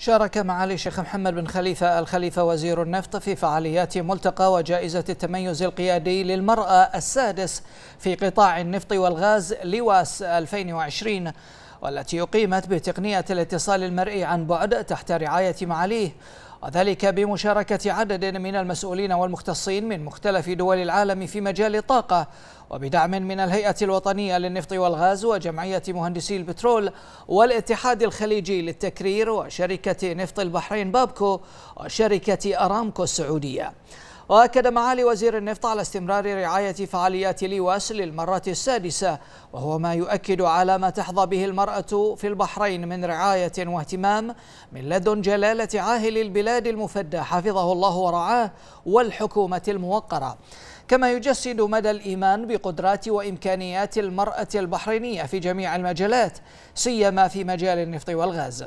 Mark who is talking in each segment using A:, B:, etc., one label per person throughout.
A: شارك معالي الشيخ محمد بن خليفة الخليفة وزير النفط في فعاليات ملتقى وجائزة التميز القيادي للمرأة السادس في قطاع النفط والغاز لواس 2020 والتي أقيمت بتقنية الاتصال المرئي عن بعد تحت رعاية معاليه وذلك بمشاركة عدد من المسؤولين والمختصين من مختلف دول العالم في مجال الطاقة وبدعم من الهيئة الوطنية للنفط والغاز وجمعية مهندسي البترول والاتحاد الخليجي للتكرير وشركة نفط البحرين بابكو وشركة أرامكو السعودية وأكد معالي وزير النفط على استمرار رعاية فعاليات ليواس للمرة السادسة وهو ما يؤكد على ما تحظى به المرأة في البحرين من رعاية واهتمام من لدن جلالة عاهل البلاد المفدى حفظه الله ورعاه والحكومة الموقرة كما يجسد مدى الإيمان بقدرات وإمكانيات المرأة البحرينية في جميع المجالات سيما في مجال النفط والغاز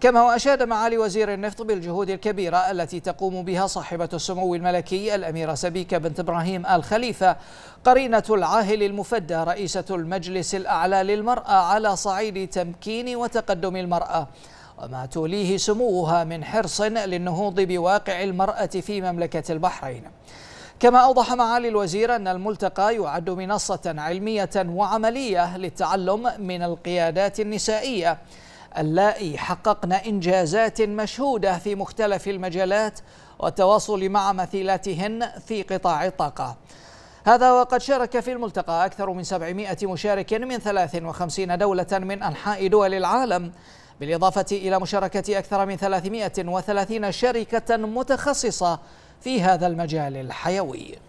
A: كما وأشاد معالي وزير النفط بالجهود الكبيرة التي تقوم بها صاحبة السمو الملكي السعودي الأميرة سبيكة بنت إبراهيم آل خليفة قرينة العاهل المفدى رئيسة المجلس الأعلى للمرأة على صعيد تمكين وتقدم المرأة وما توليه سموها من حرص للنهوض بواقع المرأة في مملكة البحرين كما أوضح معالي الوزير أن الملتقى يعد منصة علمية وعملية للتعلم من القيادات النسائية اللائي حققن إنجازات مشهودة في مختلف المجالات والتواصل مع مثيلاتهن في قطاع الطاقة هذا وقد شارك في الملتقى أكثر من 700 مشارك من 53 دولة من أنحاء دول العالم بالإضافة إلى مشاركة أكثر من 330 شركة متخصصة في هذا المجال الحيوي